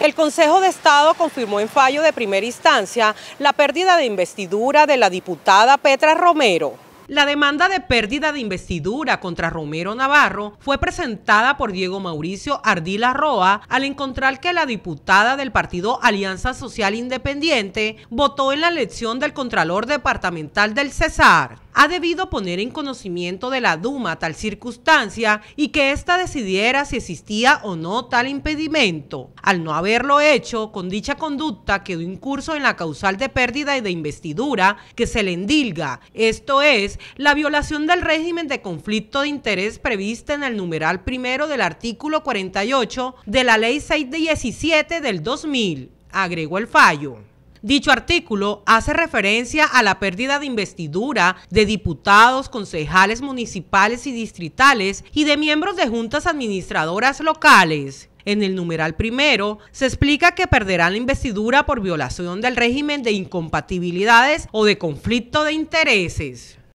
El Consejo de Estado confirmó en fallo de primera instancia la pérdida de investidura de la diputada Petra Romero. La demanda de pérdida de investidura contra Romero Navarro fue presentada por Diego Mauricio Ardila Roa al encontrar que la diputada del partido Alianza Social Independiente votó en la elección del Contralor Departamental del Cesar ha debido poner en conocimiento de la Duma tal circunstancia y que ésta decidiera si existía o no tal impedimento. Al no haberlo hecho, con dicha conducta quedó incurso en la causal de pérdida y de investidura que se le endilga, esto es, la violación del régimen de conflicto de interés prevista en el numeral primero del artículo 48 de la Ley 617 del 2000, agregó el fallo. Dicho artículo hace referencia a la pérdida de investidura de diputados, concejales municipales y distritales y de miembros de juntas administradoras locales. En el numeral primero se explica que perderán la investidura por violación del régimen de incompatibilidades o de conflicto de intereses.